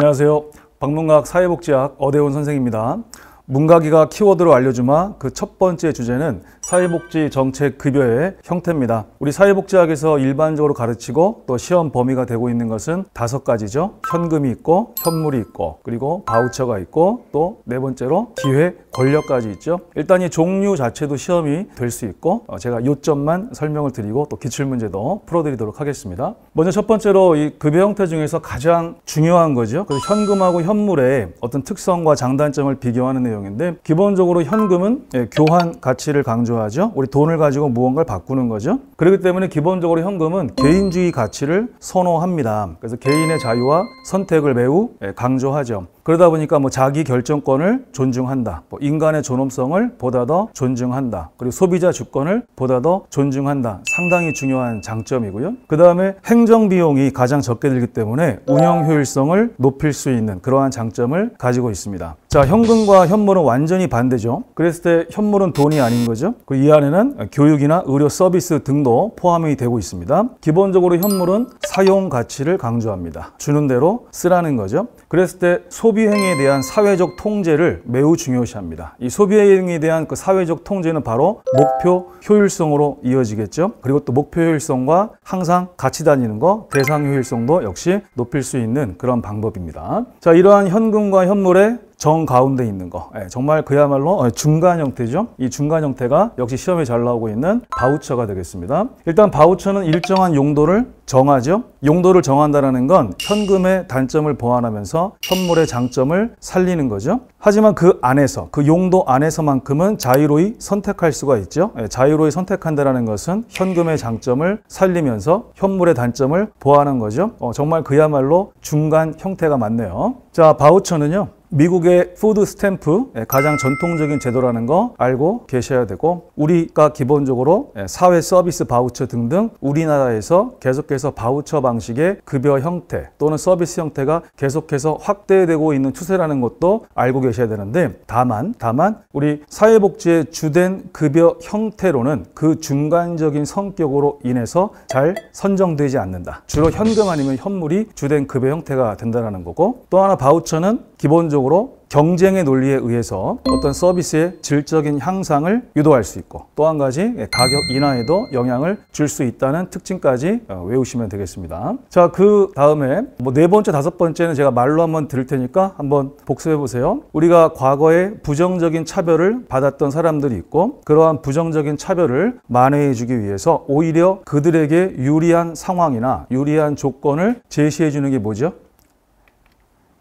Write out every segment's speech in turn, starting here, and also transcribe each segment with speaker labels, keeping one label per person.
Speaker 1: 안녕하세요. 박문각 사회복지학 어대훈 선생입니다. 문가기가 키워드로 알려주마 그 첫 번째 주제는 사회복지 정책 급여의 형태입니다. 우리 사회복지학에서 일반적으로 가르치고 또 시험 범위가 되고 있는 것은 다섯 가지죠. 현금이 있고 현물이 있고 그리고 바우처가 있고 또 네 번째로 기회 권력까지 있죠. 일단 이 종류 자체도 시험이 될 수 있고 어, 제가 요점만 설명을 드리고 또 기출문제도 풀어드리도록 하겠습니다. 먼저 첫 번째로 이 급여 형태 중에서 가장 중요한 거죠. 그래서 현금하고 현물의 어떤 특성과 장단점을 비교하는 내용인데 기본적으로 현금은 예, 교환 가치를 강조하는 중요하죠. 우리 돈을 가지고 무언가를 바꾸는 거죠. 그렇기 때문에 기본적으로 현금은 개인주의 가치를 선호합니다. 그래서 개인의 자유와 선택을 매우 예, 강조하죠. 그러다 보니까 뭐 자기 결정권을 존중한다. 뭐 인간의 존엄성을 보다 더 존중한다. 그리고 소비자 주권을 보다 더 존중한다. 상당히 중요한 장점이고요. 그 다음에 행정 비용이 가장 적게 들기 때문에 운영 효율성을 높일 수 있는 그러한 장점을 가지고 있습니다. 자, 현금과 현물은 완전히 반대죠. 그랬을 때 현물은 돈이 아닌 거죠. 그 이 안에는 교육이나 의료 서비스 등도 포함이 되고 있습니다. 기본적으로 현물은 사용 가치를 강조합니다. 주는 대로 쓰라는 거죠. 그랬을 때 소비 소비행위에 대한 사회적 통제를 매우 중요시합니다. 이 소비행위에 대한 그 사회적 통제는 바로 목표 효율성으로 이어지겠죠. 그리고 또 목표 효율성과 항상 같이 다니는 거 대상 효율성도 역시 높일 수 있는 그런 방법입니다. 자, 이러한 현금과 현물의 정 가운데 있는 거 예, 정말 그야말로 어, 중간 형태죠 이 중간 형태가 역시 시험에 잘 나오고 있는 바우처가 되겠습니다 일단 바우처는 일정한 용도를 정하죠 용도를 정한다는 건 현금의 단점을 보완하면서 선물의 장점을 살리는 거죠 하지만 그 안에서 그 용도 안에서만큼은 자유로이 선택할 수가 있죠 예, 자유로이 선택한다는 것은 현금의 장점을 살리면서 현물의 단점을 보완는 거죠 어, 정말 그야말로 중간 형태가 맞네요 자 바우처는요 미국의 푸드 스탬프 예, 가장 전통적인 제도라는 거 알고 계셔야 되고 우리가 기본적으로 예, 사회 서비스 바우처 등등 우리나라에서 계속해서 바우처 방식의 급여 형태 또는 서비스 형태가 계속해서 확대되고 있는 추세라는 것도 알고 계셔야 되는데 다만 다만 우리 사회복지의 주된 급여 형태로는 그 중간적인 성격으로 인해서 잘 선정되지 않는다 주로 현금 아니면 현물이 주된 급여 형태가 된다는 거고 또 하나 바우처는 기본적으로 경쟁의 논리에 의해서 어떤 서비스의 질적인 향상을 유도할 수 있고 또 한 가지 예, 가격 인하에도 영향을 줄 수 있다는 특징까지 어, 외우시면 되겠습니다. 자, 그 다음에 뭐네 번째, 다섯 번째는 제가 말로 한번 들을 테니까 한번 복습해 보세요. 우리가 과거에 부정적인 차별을 받았던 사람들이 있고 그러한 부정적인 차별을 만회해 주기 위해서 오히려 그들에게 유리한 상황이나 유리한 조건을 제시해 주는 게 뭐죠?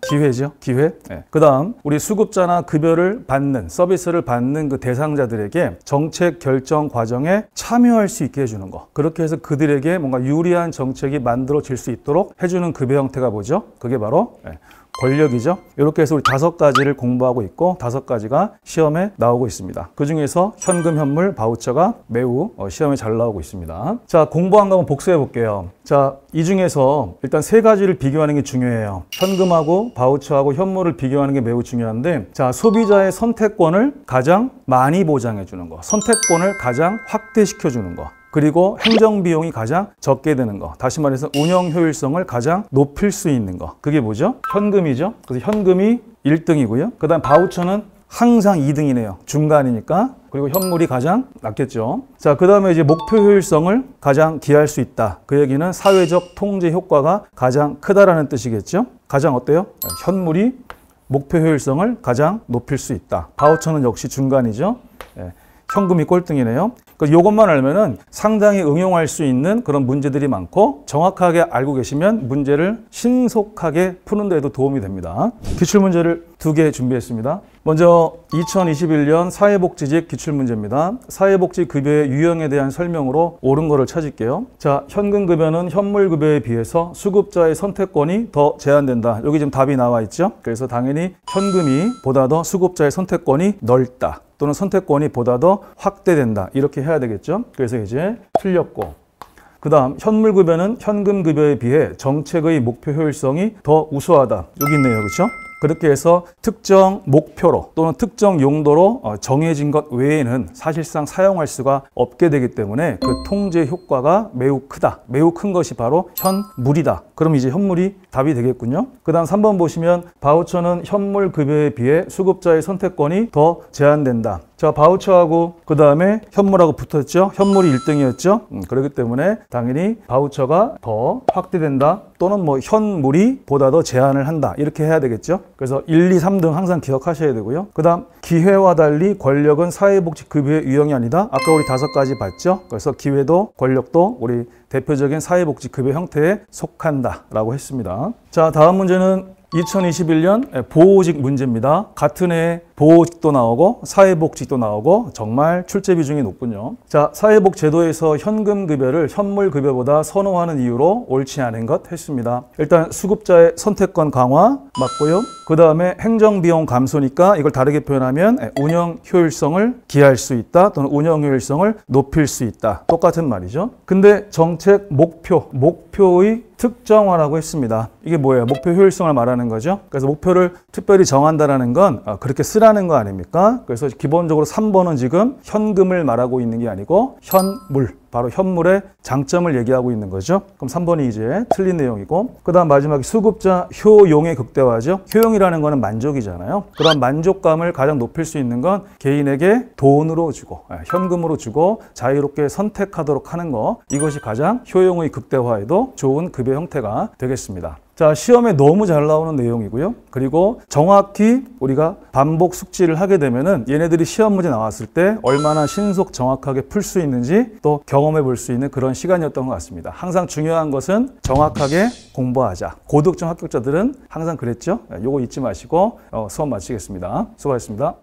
Speaker 1: 기회죠. 기회. 네. 그다음 우리 수급자나 급여를 받는 서비스를 받는 그 대상자들에게 정책 결정 과정에 참여할 수 있게 해주는 거. 그렇게 해서 그들에게 뭔가 유리한 정책이 만들어질 수 있도록 해주는 급여 형태가 뭐죠? 그게 바로 네. 권력이죠. 이렇게 해서 우리 다섯 가지를 공부하고 있고 다섯 가지가 시험에 나오고 있습니다. 그중에서 현금, 현물, 바우처가 매우 어, 시험에 잘 나오고 있습니다. 자, 공부한 거 한번 복수해 볼게요. 자, 이 중에서 일단 세 가지를 비교하는 게 중요해요. 현금하고 바우처하고 현물을 비교하는 게 매우 중요한데 자, 소비자의 선택권을 가장 많이 보장해 주는 거. 선택권을 가장 확대시켜 주는 거. 그리고 행정 비용이 가장 적게 드는 거 다시 말해서 운영 효율성을 가장 높일 수 있는 거 그게 뭐죠? 현금이죠 그래서 현금이 1등이고요 그 다음 바우처는 항상 2등이네요 중간이니까 그리고 현물이 가장 낮겠죠 자그 다음에 이제 목표 효율성을 가장 기할 수 있다 그 얘기는 사회적 통제 효과가 가장 크다라는 뜻이겠죠 가장 어때요? 네, 현물이 목표 효율성을 가장 높일 수 있다 바우처는 역시 중간이죠 예. 현금이 꼴등이네요. 이것만 그 알면은 상당히 응용할 수 있는 그런 문제들이 많고 정확하게 알고 계시면 문제를 신속하게 푸는 데에도 도움이 됩니다. 기출문제를 두 개 준비했습니다. 먼저 2021년 사회복지직 기출문제입니다. 사회복지급여의 유형에 대한 설명으로 옳은 거를 찾을게요. 자, 현금급여는 현물급여에 비해서 수급자의 선택권이 더 제한된다. 여기 지금 답이 나와 있죠? 그래서 당연히 현금이 보다 더 수급자의 선택권이 넓다. 또는 선택권이 보다 더 확대된다. 이렇게 해야 되겠죠. 그래서 이제 틀렸고 그 다음 현물급여는 현금급여에 비해 정책의 목표 효율성이 더 우수하다. 여기 있네요. 그렇죠? 그렇게 해서 특정 목표로 또는 특정 용도로 어, 정해진 것 외에는 사실상 사용할 수가 없게 되기 때문에 그 통제 효과가 매우 크다. 매우 큰 것이 바로 현물이다. 그럼 이제 현물이 답이 되겠군요. 그 다음 3번 보시면 바우처는 현물 급여에 비해 수급자의 선택권이 더 제한된다. 자 바우처하고 그 다음에 현물하고 붙었죠 현물이 1등이었죠 음, 그렇기 때문에 당연히 바우처가 더 확대된다 또는 뭐 현물이 보다 더 제한을 한다 이렇게 해야 되겠죠 그래서 1, 2, 3등 항상 기억하셔야 되고요 그 다음 기회와 달리 권력은 사회복지급여의 유형이 아니다 아까 우리 다섯 가지 봤죠 그래서 기회도 권력도 우리 대표적인 사회복지급여 형태에 속한다라고 했습니다 자 다음 문제는 2021년 보호직 문제입니다. 같은 해 보호직도 나오고 사회복직도 나오고 정말 출제 비중이 높군요. 자, 사회복 제도에서 현금 급여를 현물 급여보다 선호하는 이유로 옳지 않은 것 했습니다. 일단 수급자의 선택권 강화 맞고요. 그 다음에 행정비용 감소니까 이걸 다르게 표현하면 운영 효율성을 기할 수 있다 또는 운영 효율성을 높일 수 있다. 똑같은 말이죠. 근데 정책 목표, 목표의 특정화라고 했습니다. 이게 뭐예요? 목표 효율성을 말하는 거죠. 그래서 목표를 특별히 정한다는 건 아, 그렇게 쓰라는 거 아닙니까? 그래서 기본적으로 3번은 지금 현금을 말하고 있는 게 아니고 현물 바로 현물의 장점을 얘기하고 있는 거죠. 그럼 3번이 이제 틀린 내용이고 그 다음 마지막에 수급자 효용의 극대화죠. 효용이라는 거는 만족이잖아요. 그런 만족감을 가장 높일 수 있는 건 개인에게 돈으로 주고 예, 현금으로 주고 자유롭게 선택하도록 하는 거 이것이 가장 효용의 극대화에도 좋은 급여 형태가 되겠습니다. 자, 시험에 너무 잘 나오는 내용이고요. 그리고 정확히 우리가 반복 숙지를 하게 되면은 얘네들이 시험 문제 나왔을 때 얼마나 신속 정확하게 풀 수 있는지 또 경험해 볼 수 있는 그런 시간이었던 것 같습니다. 항상 중요한 것은 정확하게 공부하자. 고득점 합격자들은 항상 그랬죠. 네, 요거 잊지 마시고 어, 수업 마치겠습니다. 수고하셨습니다.